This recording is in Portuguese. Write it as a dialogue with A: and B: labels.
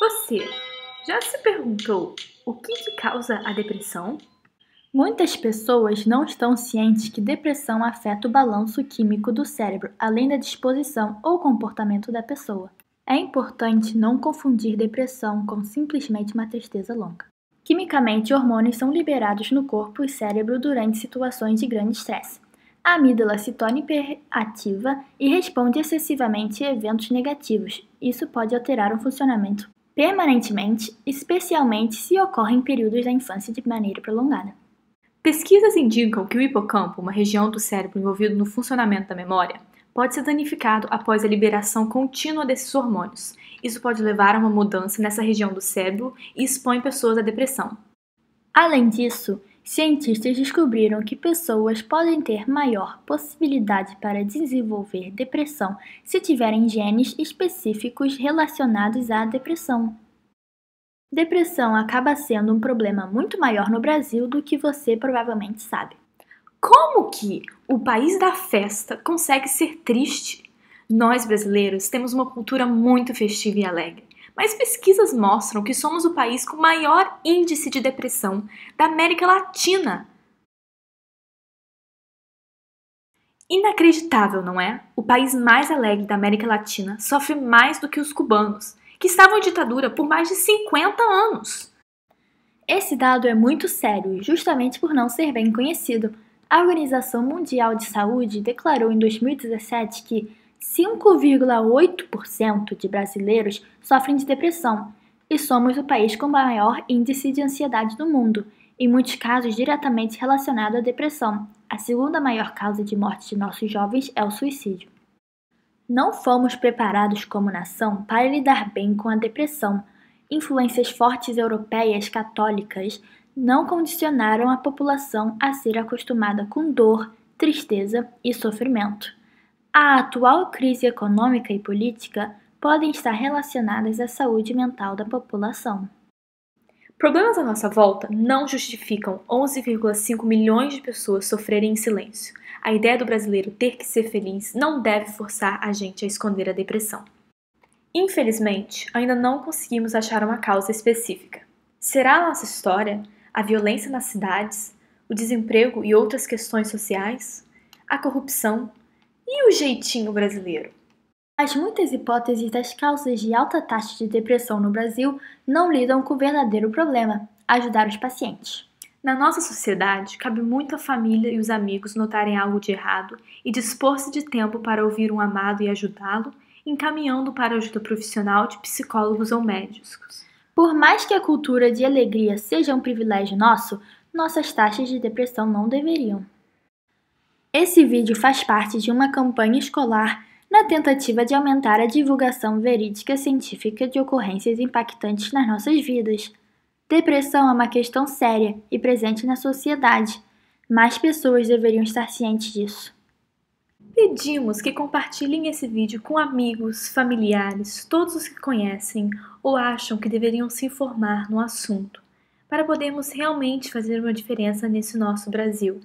A: Você já se perguntou o que, que, causa a depressão?
B: Muitas pessoas não estão cientes que depressão afeta o balanço químico do cérebro, além da disposição ou comportamento da pessoa. É importante não confundir depressão com simplesmente uma tristeza longa. Quimicamente, hormônios são liberados no corpo e cérebro durante situações de grande estresse. A amígdala se torna hiperativa e responde excessivamente a eventos negativos. Isso pode alterar o funcionamento permanentemente, especialmente
A: se ocorre em períodos da infância de maneira prolongada. Pesquisas indicam que o hipocampo, uma região do cérebro envolvida no funcionamento da memória, pode ser danificado após a liberação contínua desses hormônios. Isso pode levar a uma mudança nessa região do cérebro e expõe pessoas à depressão. Além disso, Cientistas descobriram que pessoas
B: podem ter maior possibilidade para desenvolver depressão se tiverem genes específicos relacionados à depressão. Depressão acaba sendo um problema muito maior no Brasil do que você provavelmente sabe.
A: Como que o país da festa consegue ser triste? Nós brasileiros temos uma cultura muito festiva e alegre mas pesquisas mostram que somos o país com maior índice de depressão da América Latina. Inacreditável, não é? O país mais alegre da América Latina sofre mais do que os cubanos, que estavam em ditadura por mais de 50 anos. Esse dado é muito sério, justamente por não ser bem conhecido.
B: A Organização Mundial de Saúde declarou em 2017 que 5,8% de brasileiros sofrem de depressão e somos o país com o maior índice de ansiedade do mundo, em muitos casos diretamente relacionado à depressão. A segunda maior causa de morte de nossos jovens é o suicídio. Não fomos preparados como nação para lidar bem com a depressão. Influências fortes europeias católicas não condicionaram a população a ser acostumada com dor, tristeza e sofrimento. A atual crise econômica e
A: política
B: podem estar relacionadas à saúde mental da população.
A: Problemas à nossa volta não justificam 11,5 milhões de pessoas sofrerem em silêncio. A ideia do brasileiro ter que ser feliz não deve forçar a gente a esconder a depressão. Infelizmente, ainda não conseguimos achar uma causa específica. Será a nossa história? A violência nas cidades? O desemprego e outras questões sociais? A corrupção? E o jeitinho brasileiro? As
B: muitas hipóteses das causas de alta taxa de depressão no Brasil não lidam com o verdadeiro problema:
A: ajudar os pacientes. Na nossa sociedade, cabe muito à família e os amigos notarem algo de errado e dispor-se de tempo para ouvir um amado e ajudá-lo, encaminhando para ajuda profissional de psicólogos ou médicos.
B: Por mais que a cultura de alegria seja um privilégio nosso, nossas taxas de depressão não deveriam. Esse vídeo faz parte de uma campanha escolar na tentativa de aumentar a divulgação verídica científica de ocorrências impactantes nas nossas vidas. Depressão é uma questão séria e presente na sociedade. Mais pessoas
A: deveriam estar cientes disso. Pedimos que compartilhem esse vídeo com amigos, familiares, todos os que conhecem ou acham que deveriam se informar no assunto, para podermos realmente fazer uma diferença nesse nosso Brasil.